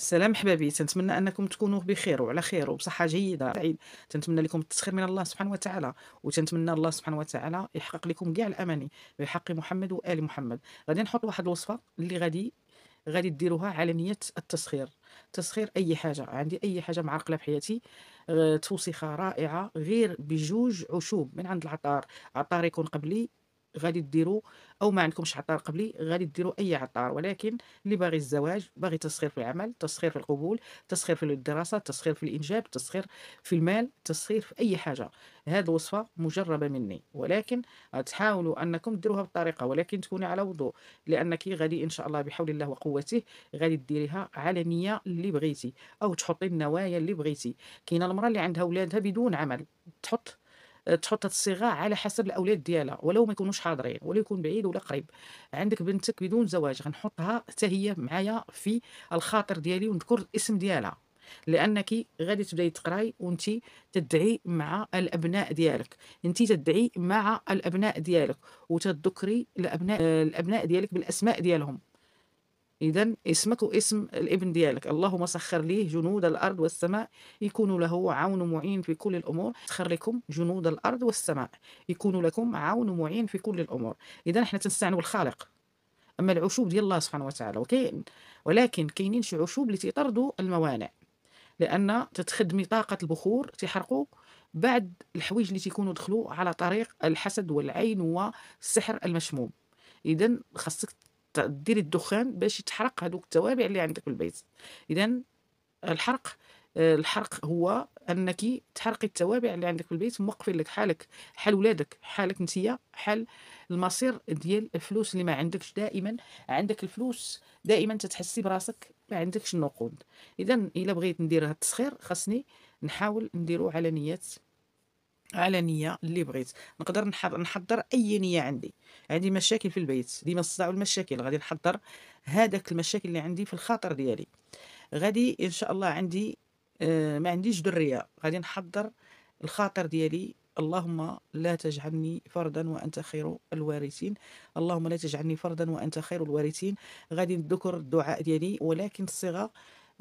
السلام حبابي تنتمنى انكم تكونوا بخير وعلى خير وبصحه جيده سعيد تنتمنى لكم التسخير من الله سبحانه وتعالى وتنتمنى الله سبحانه وتعالى يحقق لكم كاع الاماني بحق محمد وال محمد غادي نحط واحد الوصفه اللي غادي غادي ديروها على نيه التسخير تسخير اي حاجه عندي اي حاجه معرقله في حياتي آه، توسخه رائعه غير بجوج عشوب من عند العطار عطار يكون قبلي غادي ديروا او ما عندكمش عطار قبلي غادي ديروا اي عطار ولكن اللي باغي الزواج باغي تسخير في العمل تسخير في القبول تسخير في الدراسه تسخير في الانجاب تسخير في المال تسخير في اي حاجه هذه الوصفه مجربه مني ولكن تحاولوا انكم ديروها بالطريقه ولكن تكوني على وضوء لانك غادي ان شاء الله بحول الله وقوته غادي ديريها على نيه اللي بغيتي او تحطي النوايا اللي بغيتي كاينه المراه اللي عندها ولادها بدون عمل تحط تحط الصيغه على حسب الاولاد ديالها ولو ما يكونوش حاضرين ولا يكون بعيد ولا قريب عندك بنتك بدون زواج غنحطها حتى هي معايا في الخاطر ديالي ونذكر الاسم ديالها لانك غادي تبداي تقراي وانت تدعي مع الابناء ديالك انت تدعي مع الابناء ديالك وتذكري الابناء الابناء ديالك بالاسماء ديالهم إذا اسمك اسم الابن ديالك اللهم سخر ليه جنود الأرض والسماء يكون له عون معين في كل الأمور سخر لكم جنود الأرض والسماء يكون لكم عون معين في كل الأمور إذا حنا تنستعنوا بالخالق أما العشوب ديال الله سبحانه وتعالى وكاين ولكن كاينين شي عشوب اللي تيطردوا الموانع لأن تتخدمي طاقة البخور تيحرقوا بعد الحوايج اللي تيكونوا دخلوا على طريق الحسد والعين والسحر المشموم إذا خاصك ديري الدخان باش يتحرق هذوك التوابع اللي عندك في البيت اذا الحرق الحرق هو انك تحرقي التوابع اللي عندك في البيت موقفين لك حالك حال ولادك حالك نتيا حال المصير ديال الفلوس اللي ما عندكش دائما عندك الفلوس دائما تتحسي براسك ما عندكش النقود اذا الا بغيت ندير هذا التسخير خاصني نحاول نديرو على نيات على نية اللي بغيت نقدر نحضر اي نية عندي عندي مشاكل في البيت ديما تصدع المشاكل غادي نحضر هذاك المشاكل اللي عندي في الخاطر ديالي غادي ان شاء الله عندي آه، ما عنديش ذريه غادي نحضر الخاطر ديالي اللهم لا تجعلني فردا وانت خير الوارثين اللهم لا تجعلني فردا وانت خير الوارثين غادي نذكر الدعاء ديالي ولكن الصيغه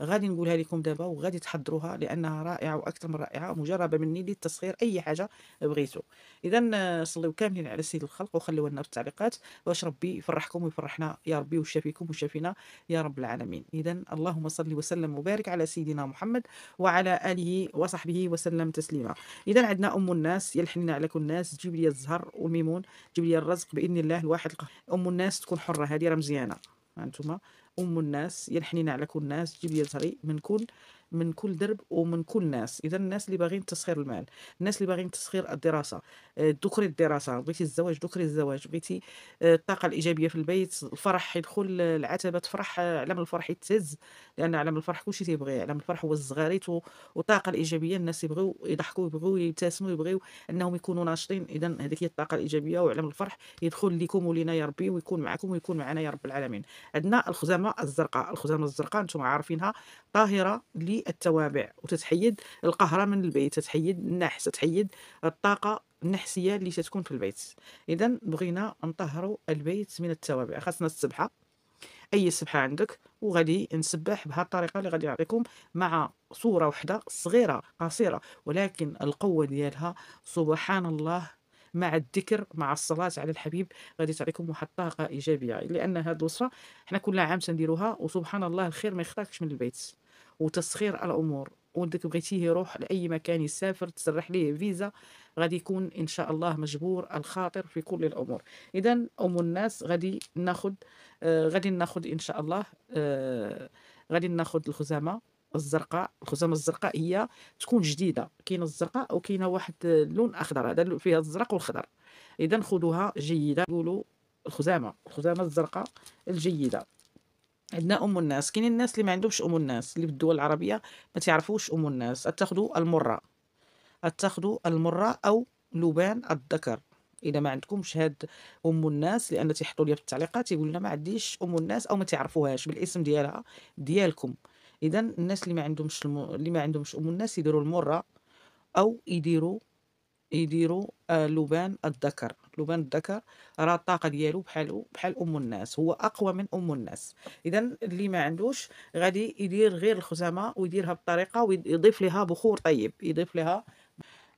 غادي نقولها لكم دابا وغادي تحضروها لانها رائعه واكثر من رائعه مجربه مني للتسخير اي حاجه بغيتو اذا صليو كاملين على سيد الخلق وخليو لنا في التعليقات واش ربي يفرحكم ويفرحنا يا ربي ويشافيكم ويشافينا يا رب العالمين اذا اللهم صل وسلم وبارك على سيدنا محمد وعلى اله وصحبه وسلم تسليما اذا عندنا ام الناس يلحننا على كل الناس تجيب لي الزهر والميمون تجيب لي الرزق باذن الله الواحد ام الناس تكون حره هذه راه مزيانه انتما أم الناس يا على كل الناس جيب يا زري من كل من كل درب ومن كل ناس اذا الناس اللي باغيين تسخير المال الناس اللي باغيين تسخير الدراسه آه، دكري الدراسه بغيتي الزواج دكري الزواج بغيتي آه، الطاقه الايجابيه في البيت الفرح يدخل آه، العتبه تفرح علم الفرح يتهز لان علم الفرح كلشي تيبغي علم الفرح هو الزغاريت والطاقه الايجابيه الناس يبغيو يضحكوا يبغيو يبتسموا يبغيو انهم يكونوا ناشطين اذا هذيك هي الطاقه الايجابيه وعلم الفرح يدخل لكم ولينا يا ربي ويكون معكم ويكون معنا يا رب العالمين عندنا الخزامه الزرقاء الخزامه الزرقاء انتم عارفينها طاهره لي التوابع وتتحيد القهره من البيت تتحيد النحس تتحيد الطاقه النحسيه اللي تتكون في البيت اذا بغينا نطهروا البيت من التوابع خاصنا السبحه اي سبحه عندك وغادي نسبح بهذه الطريقه اللي غادي نعطيكم مع صوره وحده صغيره قصيره ولكن القوه ديالها سبحان الله مع الذكر مع الصلاة على الحبيب غادي تعطيكم واحد الطاقة إيجابية لأن هاد الوصفة حنا كل عام تنديروها وسبحان الله الخير ما يخطاكش من البيت وتسخير الامور ولدك بغيتيه يروح لاي مكان يسافر تسرح ليه فيزا غادي يكون ان شاء الله مجبور الخاطر في كل الامور اذا ام الناس غادي ناخذ آه غادي ناخذ ان شاء الله آه غادي ناخذ الخزامه الزرقاء الخزامه الزرقاء هي تكون جديده كاينه الزرقاء وكاينه واحد اللون اخضر هذا فيها الزرق والخضر اذا خذوها جيده قولوا الخزامه الخزامه الزرقاء الجيده عندنا ام الناس كاينين الناس اللي ما عندهمش ام الناس اللي في الدول العربيه ما تعرفوش ام الناس اتخذوا المره اتخذوا المره او لبان الذكر الا ما عندكمش هاد ام الناس لان تيحطوا لي في التعليقات يقول لنا ما عنديش ام الناس او ما تعرفوهاش بالاسم ديالها ديالكم اذا الناس اللي ما عندهمش الم... اللي ما عندهمش ام الناس يديروا المره او يديروا يديروا آه، لبان الذكر لبان الذكر راه الطاقه ديالو بحالو بحال ام الناس هو اقوى من ام الناس اذا اللي ما عندوش غادي يدير غير الخزامه ويديرها بطريقه ويضيف لها بخور طيب يضيف لها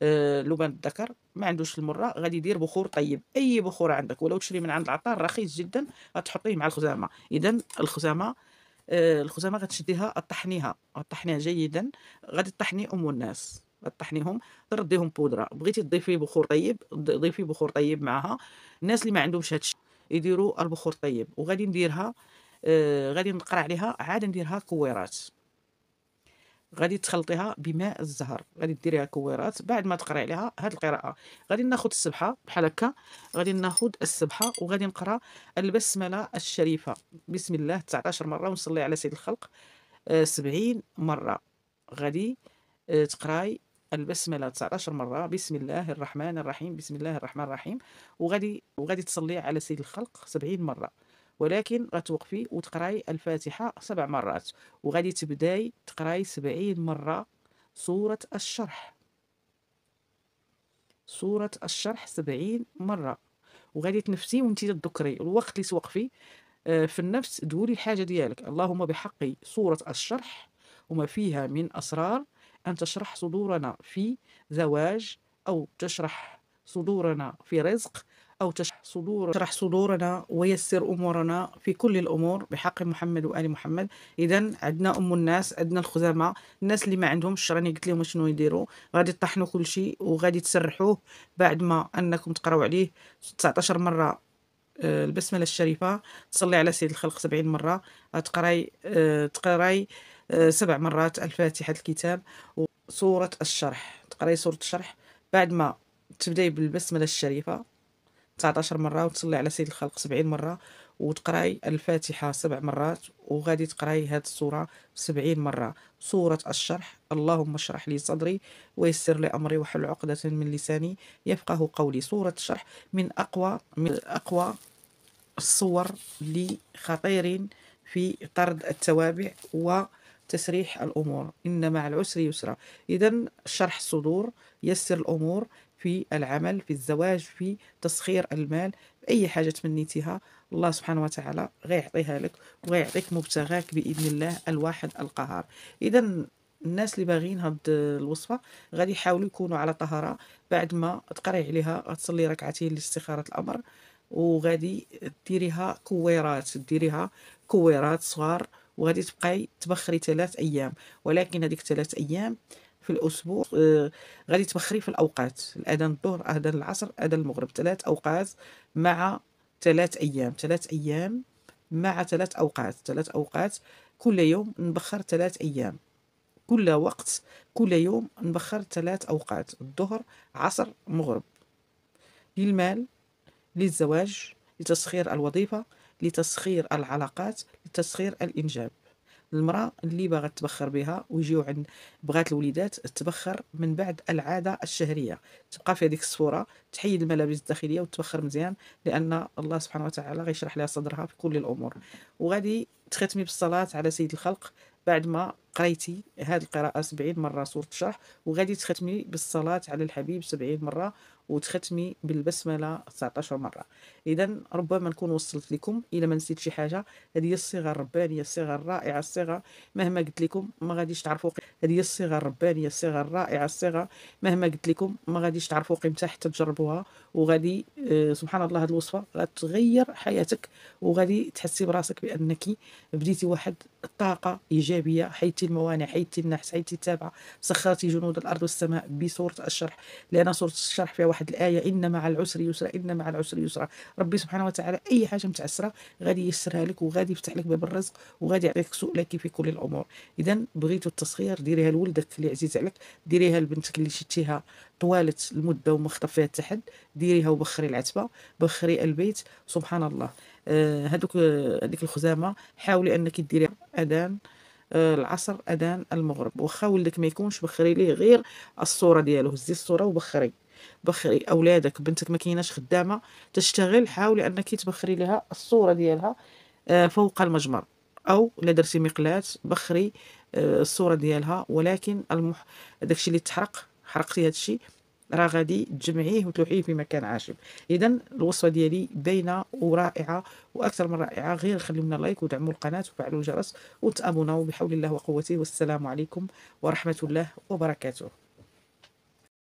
آه لبان الذكر ما عندوش المره غادي يدير بخور طيب اي بخور عندك ولو تشري من عند العطار رخيص جدا غتحطيه مع الخزامه اذا الخزامه آه، الخزامه غتشديها طحنيها طحنيها جيدا غادي تطحني ام الناس طحنيهم تقدر ديهم بودره بغيتي تضيفي بخور طيب ضيفي بخور طيب معها الناس اللي ما عندهمش هادشي يديروا البخور طيب وغادي نديرها آه غادي نقرا عليها عاد نديرها كويرات غادي تخلطيها بماء الزهر غادي ديريها كويرات بعد ما تقرا عليها هاد القراءه غادي ناخذ السبحه بحال هكا غادي ناخذ السبحه وغادي نقرا البسمله الشريفه بسم الله 19 مره ونصلي على سيد الخلق آه، سبعين مره غادي آه، تقراي البسمله 19 مره بسم الله الرحمن الرحيم بسم الله الرحمن الرحيم وغادي وغادي تصلي على سيد الخلق 70 مره ولكن غتوقفي وتقراي الفاتحه سبع مرات وغادي تبداي تقراي 70 مره سوره الشرح سوره الشرح 70 مره وغادي تنفسي وانت تذكري الوقت اللي توقفي آه، في النفس دوري الحاجه ديالك اللهم بحقي سوره الشرح وما فيها من اسرار أن تشرح صدورنا في زواج أو تشرح صدورنا في رزق أو تشرح صدور تشرح صدورنا ويسر أمورنا في كل الأمور بحق محمد وآل محمد إذا عندنا أم الناس عندنا الخزامة الناس اللي ما عندهمش راني قلت لهم شنو يديروا غادي تطحنوا كل شيء وغادي تسرحوه بعد ما أنكم تقرأوا عليه 19 مرة آه، البسمله الشريفه تصلي على سيد الخلق 70 مره تقراي آه، تقراي سبع مرات الفاتحة الكتاب وصورة الشرح تقراي سورة الشرح بعد ما تبداي بالبسملة الشريفة 19 مرة وتصلي على سيد الخلق 70 مرة وتقراي الفاتحة سبع مرات وغادي تقراي هاد السورة 70 مرة سورة الشرح اللهم اشرح لي صدري ويسر لي أمري وحل عقدة من لساني يفقه قولي سورة الشرح من أقوى من أقوى الصور لخطير في طرد التوابع و تسريح الأمور إن مع العسر يسرا إذا شرح الصدور يسر الأمور في العمل في الزواج في تسخير المال أي حاجة تمنيتيها الله سبحانه وتعالى غيعطيها لك وغيعطيك مبتغاك بإذن الله الواحد القهار إذا الناس اللي باغيين هاد الوصفه غادي يحاولوا يكونوا على طهاره بعد ما تقري عليها غتصلي ركعتين لاستخاره الامر وغادي ديريها كويرات ديريها كويرات صغار وغادي تبقاي تبخري ثلاث ايام ولكن هذيك ثلاث ايام في الاسبوع آه غادي تبخري في الاوقات الاذان الظهر اذان العصر اذان المغرب ثلاث اوقات مع ثلاث ايام ثلاث ايام مع ثلاث اوقات ثلاث اوقات كل يوم نبخر ثلاث ايام كل وقت كل يوم نبخر ثلاث اوقات الظهر عصر مغرب للمال للزواج لتسخير الوظيفه لتسخير العلاقات لتسخير الانجاب المراه اللي باغا تبخر بها ويجيو عند بغات الوليدات تبخر من بعد العاده الشهريه تبقى في هذيك الصوره تحيد الملابس الداخليه وتبخر مزيان لان الله سبحانه وتعالى غيشرح لها صدرها في كل الامور وغادي تختمي بالصلاه على سيد الخلق بعد ما قريتي هذه القراءه 70 مره سوره الشرح وغادي تختمي بالصلاه على الحبيب 70 مره وتختمي بالبسمله 19 مره اذا ربما نكون وصلت لكم الا ما نسيت شي حاجه هذه هي الصيغه الربانيه الصيغه الرائعه الصيغه مهما قلت لكم ما غاديش تعرفوا هذه هي الصيغه الربانيه الصيغه الرائعه الصيغه مهما قلت لكم ما غاديش تعرفوا قيمتها حتى تجربوها وغادي آه، سبحان الله هذه الوصفه غتغير حياتك وغادي تحسي براسك بانك بديتي واحد الطاقه ايجابيه حيتي الموانع حيتي النحس حيتي التابعه سخرتي جنود الارض والسماء بصوره الشرح لان صوره الشرح فيها واحد واحد الايه ان مع العسر يسرا ان مع العسر يسرا ربي سبحانه وتعالى اي حاجه متعسره غادي يسرها لك وغادي يفتح لك باب الرزق وغادي يعطيك سؤلك في كل الامور اذا بغيتو التصغير ديريها لولدك اللي عزيز عليك ديريها لبنتك اللي شتيها طوالت المده وما خطفيها فيها حتى حد ديريها وبخري العتبه بخري البيت سبحان الله آه هذوك هذيك الخزامه حاولي انك ديريها اذان آه، العصر اذان المغرب واخا ولدك ما يكونش بخري ليه غير الصوره ديالو هزي الصوره وبخري بخري اولادك بنتك ما كايناش خدامه تشتغل حاولي انك تبخري لها الصوره ديالها آه، فوق المجمر او الا درتي مقلات بخري آه، الصوره ديالها ولكن المح... داكشي اللي تحرق حرقتي هادشي راه غادي تجمعيه وتلوحيه في مكان عاشب اذا الوصفه ديالي باينه ورائعه واكثر من رائعه غير خليو لنا لايك ودعموا القناه وفعلوا الجرس وتابوناو بحول الله وقوته والسلام عليكم ورحمه الله وبركاته